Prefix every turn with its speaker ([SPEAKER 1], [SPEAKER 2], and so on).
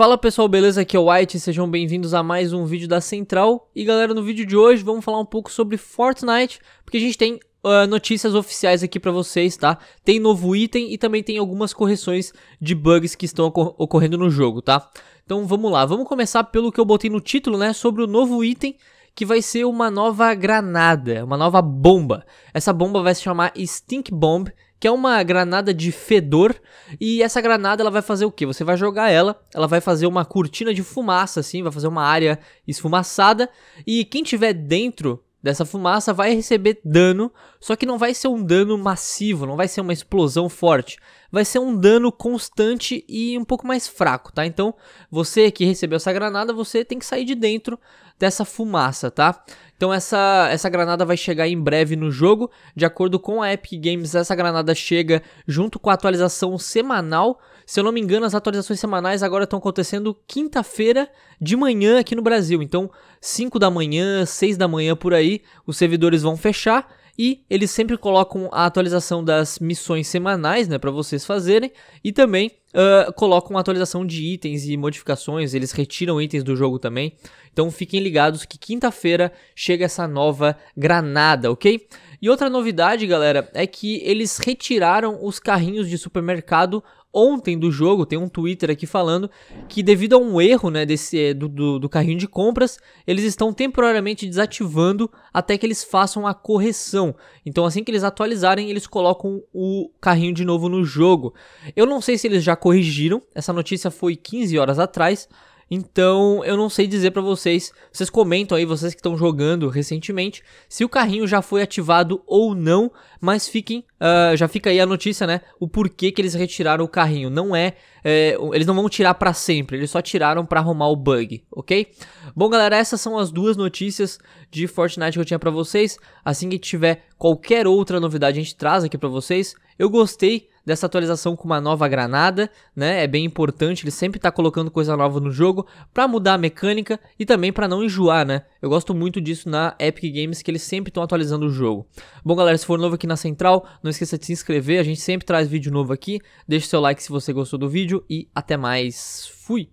[SPEAKER 1] Fala pessoal, beleza? Aqui é o White, sejam bem-vindos a mais um vídeo da Central. E galera, no vídeo de hoje vamos falar um pouco sobre Fortnite, porque a gente tem uh, notícias oficiais aqui para vocês, tá? Tem novo item e também tem algumas correções de bugs que estão ocorrendo no jogo, tá? Então vamos lá, vamos começar pelo que eu botei no título, né, sobre o novo item que vai ser uma nova granada, uma nova bomba. Essa bomba vai se chamar Stink Bomb, que é uma granada de fedor, e essa granada ela vai fazer o que? Você vai jogar ela, ela vai fazer uma cortina de fumaça assim, vai fazer uma área esfumaçada, e quem tiver dentro dessa fumaça vai receber dano, só que não vai ser um dano massivo, não vai ser uma explosão forte vai ser um dano constante e um pouco mais fraco, tá? Então, você que recebeu essa granada, você tem que sair de dentro dessa fumaça, tá? Então essa, essa granada vai chegar em breve no jogo. De acordo com a Epic Games, essa granada chega junto com a atualização semanal. Se eu não me engano, as atualizações semanais agora estão acontecendo quinta-feira de manhã aqui no Brasil. Então, 5 da manhã, 6 da manhã por aí, os servidores vão fechar e eles sempre colocam a atualização das missões semanais, né, para vocês fazerem, e também uh, colocam a atualização de itens e modificações, eles retiram itens do jogo também. Então fiquem ligados que quinta-feira chega essa nova granada, ok? E outra novidade, galera, é que eles retiraram os carrinhos de supermercado ontem do jogo, tem um Twitter aqui falando que devido a um erro né, desse, eh, do, do, do, carrinho de compras, eles estão temporariamente desativando até que eles façam a correção. Então assim que eles atualizarem, eles colocam o carrinho de novo no jogo. Eu não sei se eles já corrigiram, essa notícia foi 15 horas atrás, então, eu não sei dizer para vocês, vocês comentam aí, vocês que estão jogando recentemente, se o carrinho já foi ativado ou não, mas fiquem, uh, já fica aí a notícia, né? O porquê que eles retiraram o carrinho. Não é, é eles não vão tirar para sempre, eles só tiraram para arrumar o bug, ok? Bom, galera, essas são as duas notícias de Fortnite que eu tinha para vocês. Assim que tiver qualquer outra novidade, a gente traz aqui para vocês. Eu gostei dessa atualização com uma nova granada, né? É bem importante, ele sempre tá colocando coisa nova no jogo para mudar a mecânica e também para não enjoar, né? Eu gosto muito disso na Epic Games que eles sempre estão atualizando o jogo. Bom, galera, se for novo aqui na Central, não esqueça de se inscrever, a gente sempre traz vídeo novo aqui. Deixe seu like se você gostou do vídeo e até mais. Fui.